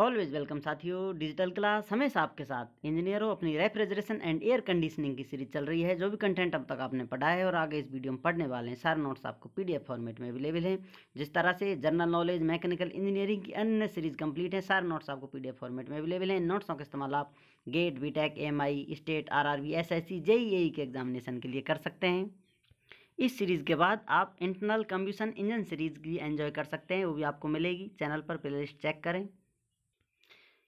always welcome साथियों digital class हमेशा आपके साथ इंजीनियरों अपनी रेफ्रिजरेशन एंड एयर कंडीशनिंग की सीरीज चल रही है जो भी कंटेंट अब तक आपने पढ़ा है और आगे इस वीडियो में पढ़ने वाले हैं सारे नोट्स आपको पीडीएफ फॉर्मेट में अवेलेबल हैं जिस तरह से जनरल नॉलेज मैकेनिकल इंजीनियरिंग की अन्य सीरीज कंप्लीट है सारे नोट्स आपको पी फॉर्मेट में अवेलेबल हैं नोट्सों का इस्तेमाल आप GATE B Tech state R R JEE के एग्जामिनेशन के लिए कर सकते हैं इस सीरीज़ के बाद आप इंटरनल कम्ब्यूशन इंजन सीरीज भी एंजॉय कर सकते हैं वो भी आपको मिलेगी चैनल पर प्लेलिस्ट चेक करें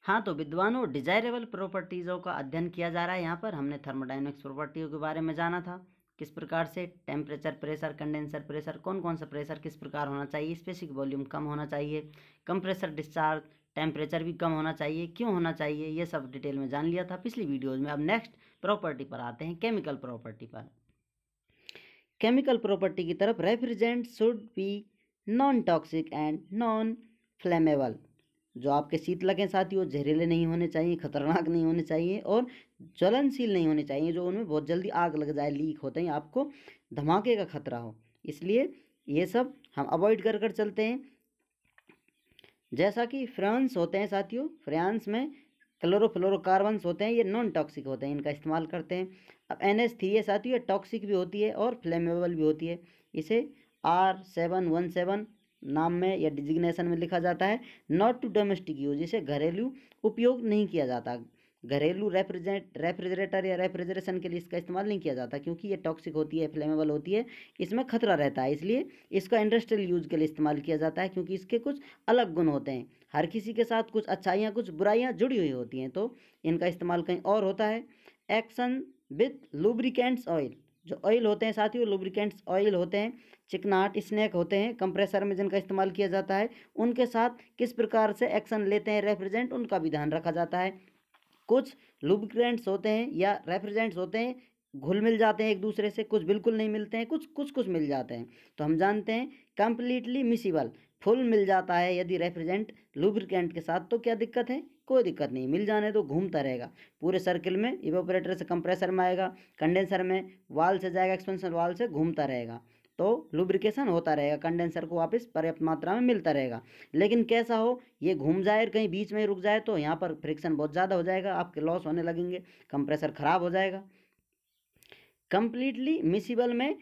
हाँ तो विद्वानों डिजायरेबल प्रॉपर्टीज़ों का अध्ययन किया जा रहा है यहाँ पर हमने थर्मोडाइनमिक्स प्रॉपर्टियों के बारे में जाना था किस प्रकार से टेम्परेचर प्रेशर कंडेंसर प्रेशर कौन कौन सा प्रेशर किस प्रकार होना चाहिए स्पेसिफिक वॉल्यूम कम होना चाहिए कंप्रेसर डिस्चार्ज टेम्परेचर भी कम होना चाहिए क्यों होना चाहिए ये सब डिटेल में जान लिया था पिछली वीडियोज़ में अब नेक्स्ट प्रॉपर्टी पर आते हैं केमिकल प्रॉपर्टी पर केमिकल प्रॉपर्टी की तरफ refrigerant should be non toxic and non flammable जो आपके शीतलक हैं साथी वो जहरीले नहीं होने चाहिए खतरनाक नहीं होने चाहिए और ज्वलनशील नहीं होने चाहिए जो उनमें बहुत जल्दी आग लग जाए लीक होते हैं आपको धमाके का खतरा हो इसलिए ये सब हम अवॉइड कर कर चलते हैं जैसा कि फ्रांस होते हैं साथियों फ्रांस में क्लोरोफ्लोरोकार्बन्स होते हैं ये नॉन टॉक्सिक होते हैं इनका इस्तेमाल करते हैं अब एन एस थ्री है साथियों टॉक्सिक भी होती है और फ्लेमेबल भी होती है इसे आर सेवन वन सेवन नाम में या डिजिग्नेशन में लिखा जाता है नॉट टू डोमेस्टिक यूज इसे घरेलू उपयोग नहीं किया जाता घरेलू रेफ्रिजरेट रेफ्रिजरेटर या रेफ्रिजरेशन के लिए इसका इस्तेमाल नहीं किया जाता क्योंकि ये टॉक्सिक होती है फ्लेमेबल होती है इसमें खतरा रहता है इसलिए इसका इंडस्ट्रियल यूज के लिए इस्तेमाल किया जाता है क्योंकि इसके कुछ अलग गुण होते हैं हर किसी के साथ कुछ अच्छाइयाँ कुछ बुराइयाँ जुड़ी हुई होती हैं तो इनका इस्तेमाल कहीं और होता है एक्शन विथ लुब्रिकेंट्स ऑयल जो ऑयल होते हैं साथ ही वो लुब्रिकेंट्स ऑयल होते हैं चिकनाट स्नैक होते हैं कंप्रेसर में जिनका इस्तेमाल किया जाता है उनके साथ किस प्रकार से एक्शन लेते हैं रेफ्रिजेंट उनका भी ध्यान रखा जाता है कुछ लुब्रिकेंट्स होते हैं या रेफ्रिजेंट्स होते हैं घुल मिल जाते हैं एक दूसरे से कुछ बिल्कुल नहीं मिलते हैं कुछ कुछ कुछ मिल जाते हैं तो हम जानते हैं कंप्लीटली मिसिबल फुल मिल जाता है यदि रेफ्रिजेंट लुब्रिकेंट के साथ तो क्या दिक्कत है कोई दिक्कत नहीं मिल जाने तो घूमता रहेगा पूरे सर्किल में इवोपरेटर से कंप्रेसर में आएगा कंडेंसर में वाल से जाएगा एक्सपेंशन वाल से घूमता रहेगा तो लुब्रिकेशन होता रहेगा कंडेंसर को वापस पर्याप्त मात्रा में मिलता रहेगा लेकिन कैसा हो ये घूम जाए और कहीं बीच में रुक जाए तो यहाँ पर फ्रिक्शन बहुत ज़्यादा हो जाएगा आपके लॉस होने लगेंगे कंप्रेसर ख़राब हो जाएगा कंप्लीटली मिसिबल में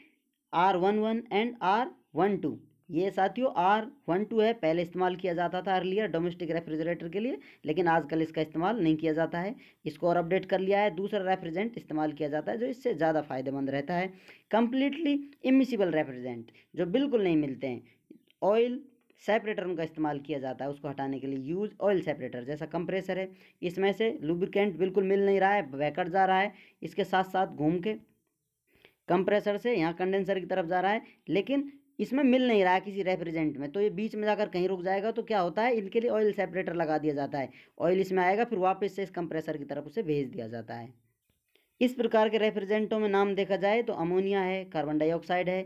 R one one and R one two ये साथियों आर वन टू है पहले इस्तेमाल किया जाता था अर्लियर डोमेस्टिक रेफ्रिजरेटर के लिए लेकिन आजकल इसका इस्तेमाल नहीं किया जाता है इसको और अपडेट कर लिया है दूसरा रेफ्रिजरेंट इस्तेमाल किया जाता है जो इससे ज़्यादा फायदेमंद रहता है कम्प्लीटली इमिसिबल रेफ्रिजरेंट जो बिल्कुल नहीं मिलते हैं ऑयल सेपरेटर उनका इस्तेमाल किया जाता है उसको हटाने के लिए यूज ऑयल सेपरेटर जैसा कंप्रेसर है इसमें से लुब्रिकेंट बिल्कुल मिल नहीं रहा है बैकट जा रहा है इसके साथ साथ घूम के कंप्रेसर से यहाँ कंडेंसर की तरफ जा रहा है लेकिन इसमें मिल नहीं रहा है किसी रेफ्रिजेंट में तो ये बीच में जाकर कहीं रुक जाएगा तो क्या होता है इनके लिए ऑयल सेपरेटर लगा दिया जाता है ऑयल इसमें आएगा फिर वापस से इस कंप्रेसर की तरफ उसे भेज दिया जाता है इस प्रकार के रेफ्रिजेंटों में नाम देखा जाए तो अमोनिया है कार्बन डाइऑक्साइड है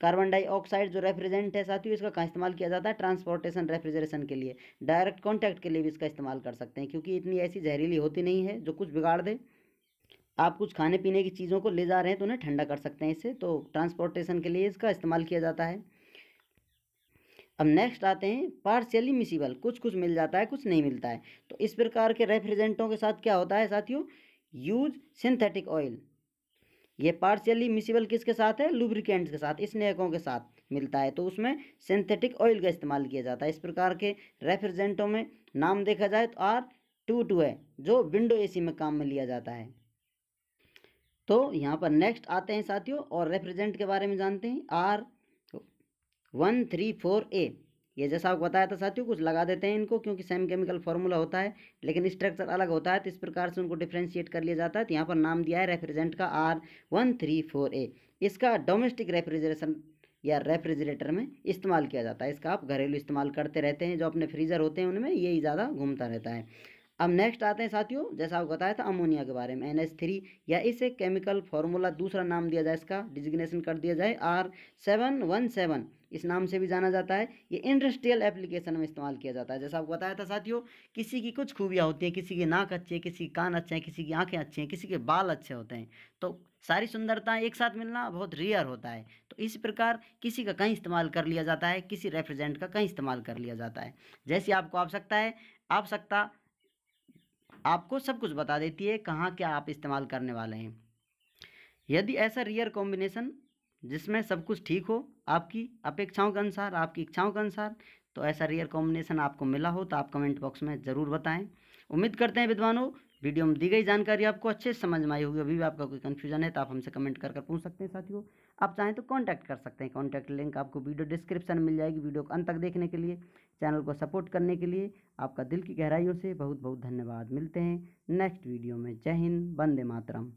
कार्बन डाइऑक्साइड जो रेफ्रिजेंट है साथियों इसका कहाँ इस्तेमाल किया जाता है ट्रांसपोर्टेशन रेफ्रिजरेशन के लिए डायरेक्ट कॉन्टैक्ट के लिए भी इसका इस्तेमाल कर सकते हैं क्योंकि इतनी ऐसी जहरीली होती नहीं है जो कुछ बिगाड़ दे आप कुछ खाने पीने की चीज़ों को ले जा रहे हैं तो उन्हें ठंडा कर सकते हैं इसे तो ट्रांसपोर्टेशन के लिए इसका इस्तेमाल किया जाता है अब नेक्स्ट आते हैं पार्शियली मिसिबल कुछ कुछ मिल जाता है कुछ नहीं मिलता है तो इस प्रकार के रेफ्रिजरेंटों के साथ क्या होता है साथियों यूज सिंथेटिक ऑयल ये पार्शियली मिसिबल किसके साथ है लुब्रिकेंट्स के साथ स्नेकों के साथ मिलता है तो उसमें सिंथेटिक ऑयल का इस्तेमाल किया जाता है इस प्रकार के रेफ्रिजरेंटों में नाम देखा जाए तो आर टू टू है जो विंडो एसी में काम में लिया जाता है तो यहाँ पर नेक्स्ट आते हैं साथियों और रेफ्रिजेंट के बारे में जानते हैं R one three four A ये जैसा आपको बताया था साथियों कुछ लगा देते हैं इनको क्योंकि सेम केमिकल फार्मूला होता है लेकिन स्ट्रक्चर अलग होता है तो इस प्रकार से उनको डिफ्रेंशिएट कर लिया जाता है तो यहाँ पर नाम दिया है रेफ्रिजेंट का R one three four A इसका डोमेस्टिक रेफ्रिजरेशन या रेफ्रिजरेटर में इस्तेमाल किया जाता है इसका आप घरेलू इस्तेमाल करते रहते हैं जो अपने फ्रीज़र होते हैं उनमें यही ज़्यादा घूमता रहता है अब नेक्स्ट आते हैं साथियों जैसा आपको बताया था अमोनिया के बारे में एन एच थ्री या इसे केमिकल फार्मूला दूसरा नाम दिया जाए इसका डिजिग्नेशन कर दिया जाए आर सेवन वन सेवन इस नाम से भी जाना जाता है ये इंडस्ट्रियल एप्लीकेशन में इस्तेमाल किया जाता है जैसा आपको बताया था साथियों किसी की कुछ खूबियाँ होती हैं किसी के नाक अच्छे हैं किसी के कान अच्छे हैं किसी की आँखें अच्छी हैं किसी के बाल अच्छे होते हैं तो सारी सुंदरताएं एक साथ मिलना बहुत रेयर होता है तो इसी प्रकार किसी का कहीं इस्तेमाल कर लिया जाता है किसी रेफ्रिजेंट का कहीं इस्तेमाल कर लिया जाता है जैसी आपको आवश्यकता है आवश्यकता आपको सब कुछ बता देती है कहाँ क्या आप इस्तेमाल करने वाले हैं यदि ऐसा रियर कॉम्बिनेशन जिसमें सब कुछ ठीक हो आपकी अपेक्षाओं के अनुसार आपकी इच्छाओं के अनुसार तो ऐसा रेयर कॉम्बिनेशन आपको मिला हो तो आप कमेंट बॉक्स में ज़रूर बताएं उम्मीद करते हैं विद्वानों वीडियो में दी गई जानकारी आपको अच्छे से समझ में आई होगी अभी भी आपका कोई कन्फ्यूजन है तो आप हमसे कमेंट कर कर पूछ सकते हैं साथियों आप चाहें तो कॉन्टैक्ट कर सकते हैं कॉन्टैक्ट लिंक आपको वीडियो डिस्क्रिप्शन मिल जाएगी वीडियो को अंत तक देखने के लिए चैनल को सपोर्ट करने के लिए आपका दिल की गहराइयों से बहुत बहुत धन्यवाद मिलते हैं नेक्स्ट वीडियो में जय हिंद वंदे मातरम